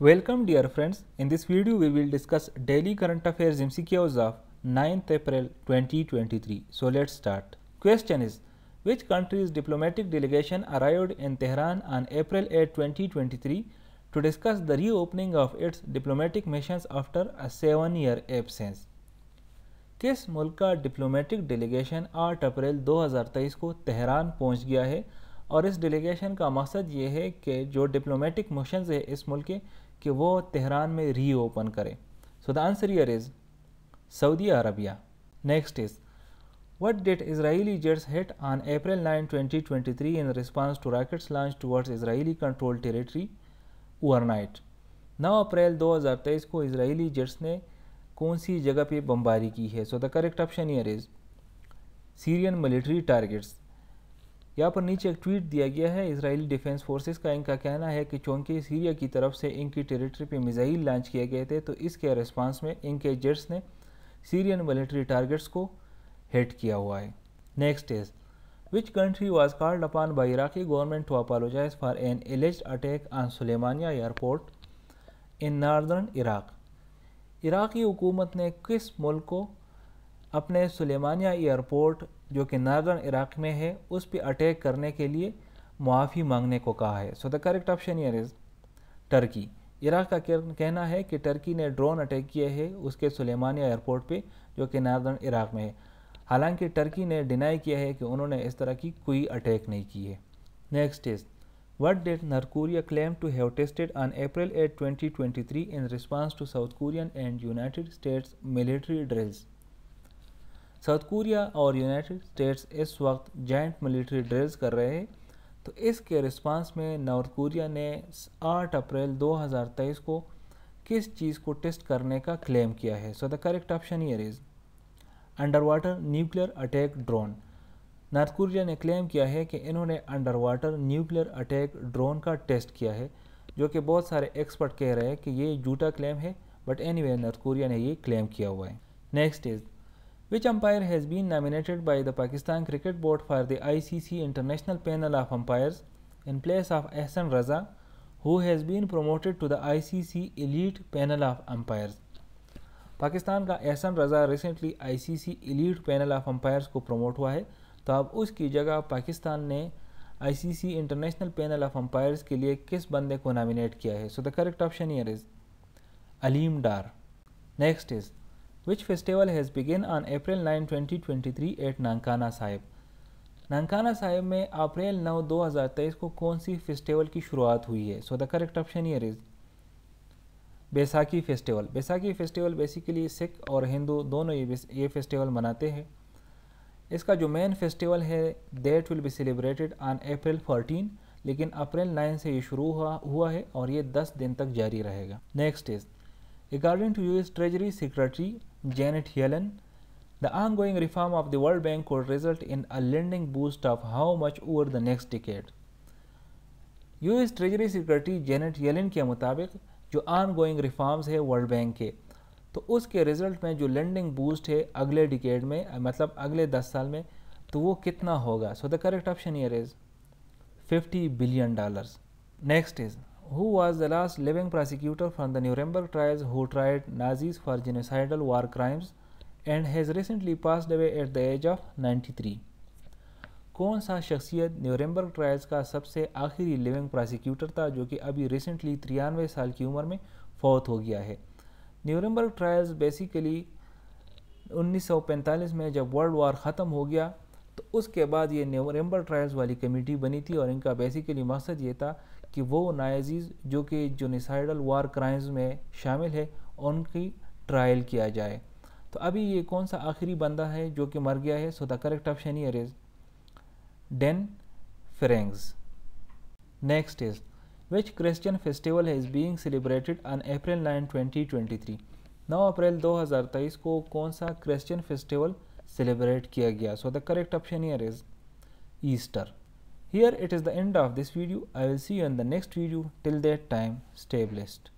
Welcome dear friends, in this video we will discuss daily current affairs MCQs of 9th April 2023. So let's start. Question is, which country's diplomatic delegation arrived in Tehran on April 8, 2023 to discuss the reopening of its diplomatic missions after a seven-year absence? किस मुल्क का diplomatic delegation 8 अप्रैल 2023 को Tehran पहुंच गया है और इस delegation का मकसद ये है कि जो डिप्लोमेटिक मोशन है इस मुल्क के कि वो तेहरान में रीओपन करें so the answer here is Saudi Arabia next is what did jets did on April nine twenty twenty three in response to to launch towards Israeli control territory overnight नौ अप्रैल दो हज़ार तेईस को Israeli jets ने कौन सी जगह पर बमबारी की है so the correct option here is Syrian military targets यहाँ पर नीचे एक ट्वीट दिया गया है इसराइली डिफेंस फोर्सेस का इनका कहना है कि चूंकि सीरिया की तरफ से इनकी टेरिटरी पर मिज़ाइल लॉन्च किए गए थे तो इसके रिस्पांस में इनके जेट्स ने सीरियन मिलिट्री टारगेट्स को हिट किया हुआ है next is which country was called upon by Iraqi government to apologise for an alleged attack on Soleimania airport in northern Iraq Iraqi हुकूमत ने किस मुल्क को अपने सुलेमानिया एयरपोर्ट जो कि नार्दर्न इराक़ में है उस पर अटैक करने के लिए मुआफ़ी मांगने को कहा है so the correct option here is Turkey Iraq का कहना है कि टर्की ने ड्रोन अटैक किया है उसके सुलेमानिया एयरपोर्ट पे जो कि नार्दर्न इराक़ में है हालांकि टर्की ने डिनाई किया है कि उन्होंने इस तरह की कोई अटैक नहीं की है next is What did North Korea claim to have tested on April 8, 2023 in response to South Korean and United States military drills? South Korea और यूनाइटेड स्टेट्स इस वक्त जॉइंट मिलिट्री ड्रिल्स कर रहे हैं तो इसके रिस्पांस में नॉर्थ कोरिया ने 8 अप्रैल 2023 को किस चीज़ को टेस्ट करने का क्लेम किया है so the correct option here is underwater nuclear attack drone North Korea ने क्लेम किया है कि इन्होंने underwater nuclear attack drone का टेस्ट किया है जो कि बहुत सारे एक्सपर्ट कह रहे हैं कि ये झूठा क्लेम है but any anyway, North Korea ने ये क्लेम किया हुआ है next is which umpire has been nominated by the Pakistan Cricket Board for the ICC International Panel of Umpires in place of Ehsan Raza, who has been promoted to the ICC Elite Panel of Umpires. Pakistan ka Ehsan Raza recently ICC Elite Panel of Umpires ko promote hua hai to ab uski jagah Pakistan ne ICC International Panel of Umpires ke liye kis bande ko nominate kiya hai so the correct option here is Aleem Dar next is which festival has begun on April 9, 2023 at Nankana Sahib. Nankana Sahib में अप्रैल 9 2023 को कौन सी festival की शुरुआत हुई है so the correct option here is Baisakhi festival Baisakhi festival basically Sikh और हिंदू दोनों ये फेस्टिवल मनाते हैं इसका जो मेन फेस्टिवल है date will be celebrated on April 14 लेकिन अप्रैल 9 से ये शुरू हुआ हुआ है और ये 10 दिन तक जारी रहेगा next is according to U S treasury secretary Janet Yellen, the ongoing reform of the World Bank could result in a lending boost of how much over the next decade. US treasury secretary Janet Yellen के मुताबिक जो ongoing reforms है World Bank के तो उसके result में जो lending boost है अगले डिकेड में मतलब अगले दस साल में तो वो कितना होगा so the correct option here is fifty billion dollars next is who was the last living prosecutor from the Nuremberg trials who tried Nazis for genocidal war crimes and has recently passed away at the age of 93. कौन सा शख्सियत न्यूरेंबर्ग trials का सबसे आखिरी living prosecutor था जो कि अभी रिसेंटली तिरानवे साल की उम्र में फौत हो गया है न्यूरेंबर्ग ट्रायल्स बेसिकली 1945 में जब वर्ल्ड वार ख़त्म हो गया उसके बाद ये नवंबर ट्रायल्स वाली कमेटी बनी थी और इनका बेसिकली मकसद ये था कि वो नायजीज़ जो कि जोनिसाइडल वार क्राइम्स में शामिल है उनकी ट्रायल किया जाए तो अभी ये कौन सा आखिरी बंदा है जो कि मर गया है so the correct option here is den franks next is which Christian festival is being celebrated on April nine twenty twenty three नौ अप्रैल दो हज़ार तेईस को कौन सा क्रिश्चियन फेस्टिवल celebrate किया so the correct option here is Easter here it is the end of this video I will see you in the next video till that time stay blessed